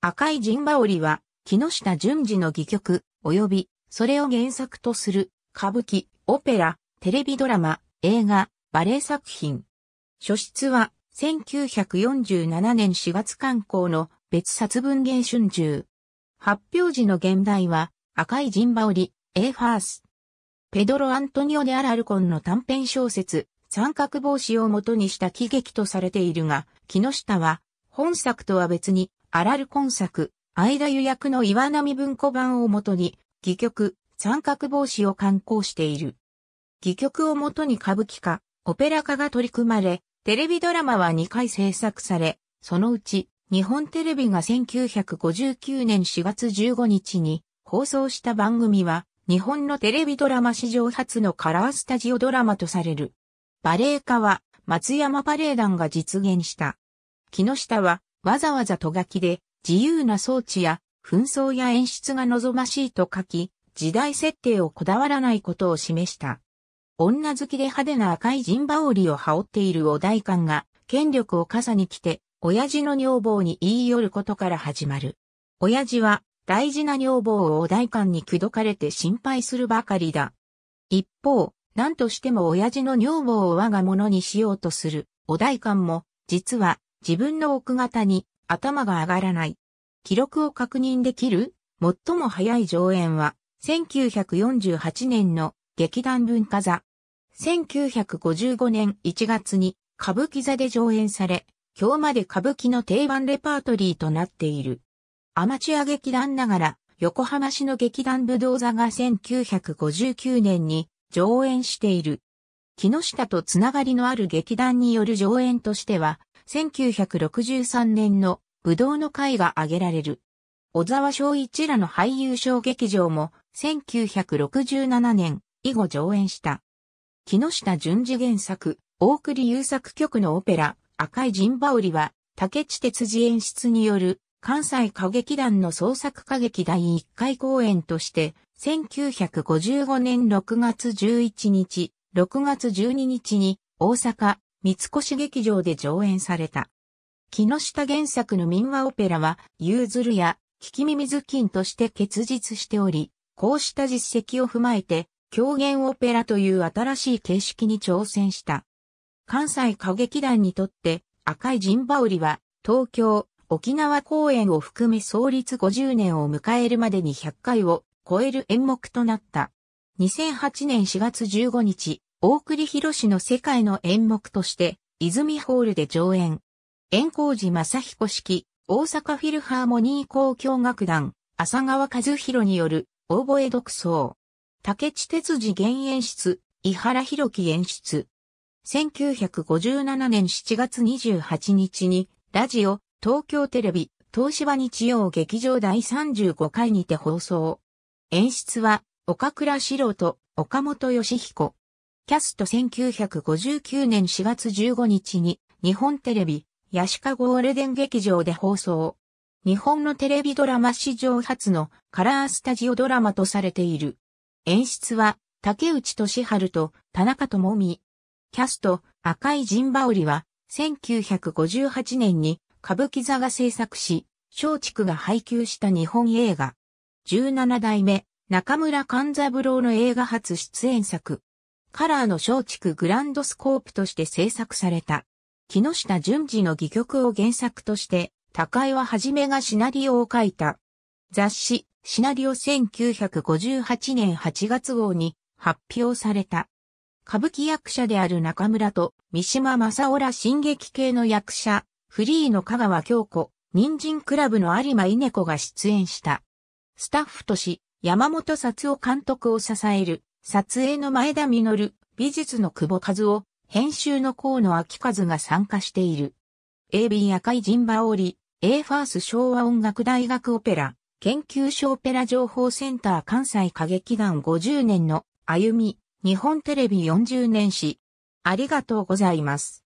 赤い陣羽織は、木下淳二の戯曲、及び、それを原作とする、歌舞伎、オペラ、テレビドラマ、映画、バレエ作品。書室は、1947年4月刊行の別冊文芸春秋。発表時の現代は、赤い陣羽織、A ファース。ペドロ・アントニオ・デ・アラルコンの短編小説、三角帽子を元にした喜劇とされているが、木下は、本作とは別に、アラル今作、間田予約の岩波文庫版をもとに、戯曲、三角帽子を刊行している。戯曲をもとに歌舞伎化、オペラ化が取り組まれ、テレビドラマは2回制作され、そのうち、日本テレビが1959年4月15日に放送した番組は、日本のテレビドラマ史上初のカラースタジオドラマとされる。バレエ化は、松山パレー団が実現した。木下は、わざわざと書きで、自由な装置や、紛争や演出が望ましいと書き、時代設定をこだわらないことを示した。女好きで派手な赤いジンバオリを羽織っているお代官が、権力を傘に来て、親父の女房に言い寄ることから始まる。親父は、大事な女房をお代官に口説かれて心配するばかりだ。一方、何としても親父の女房を我が物にしようとする、お代官も、実は自分の奥方に頭が上がらない。記録を確認できる最も早い上演は、1948年の劇団文化座。1955年1月に歌舞伎座で上演され、今日まで歌舞伎の定番レパートリーとなっている。アマチュア劇団ながら、横浜市の劇団武道座が1959年に上演している。木下とつながりのある劇団による上演としては、1963年の武道の会が挙げられる。小沢昭一らの俳優小劇場も1967年以後上演した。木下淳二原作、大栗優作曲のオペラ、赤いジンバウリは、竹地哲次演出による関西歌劇団の創作歌劇第1回公演として、1955年6月11日、6月12日に大阪三越劇場で上演された。木下原作の民話オペラは、ゆうずるや、聞き耳ずきんとして結実しており、こうした実績を踏まえて、狂言オペラという新しい形式に挑戦した。関西歌劇団にとって、赤いジンバウリは、東京、沖縄公演を含め創立50年を迎えるまでに100回を超える演目となった。2008年4月15日、大栗広氏の世界の演目として、泉ホールで上演。円光寺正彦式、大阪フィルハーモニー交響楽団、浅川和弘による、オーボエ独奏。竹地哲次現演出、井原博樹演出。1957年7月28日に、ラジオ、東京テレビ、東芝日曜劇場第35回にて放送。演出は、岡倉史郎と岡本義彦。キャスト1959年4月15日に日本テレビ、ヤシカゴールデン劇場で放送。日本のテレビドラマ史上初のカラースタジオドラマとされている。演出は竹内俊春と田中智美。キャスト赤いバオ織は1958年に歌舞伎座が制作し、松竹が配給した日本映画。17代目中村勘三郎の映画初出演作。カラーの松竹グランドスコープとして制作された。木下淳二の戯曲を原作として、高井ははじめがシナリオを書いた。雑誌、シナリオ1958年8月号に発表された。歌舞伎役者である中村と三島正浦ら進撃系の役者、フリーの香川京子、人参クラブの有馬稲子が出演した。スタッフとし、山本札夫監督を支える撮影の前田実、美術の久保和夫、編集の河野明和が参加している。AB 赤い陣羽織、A ファース昭和音楽大学オペラ、研究所オペラ情報センター関西歌劇団50年の歩み、日本テレビ40年史。ありがとうございます。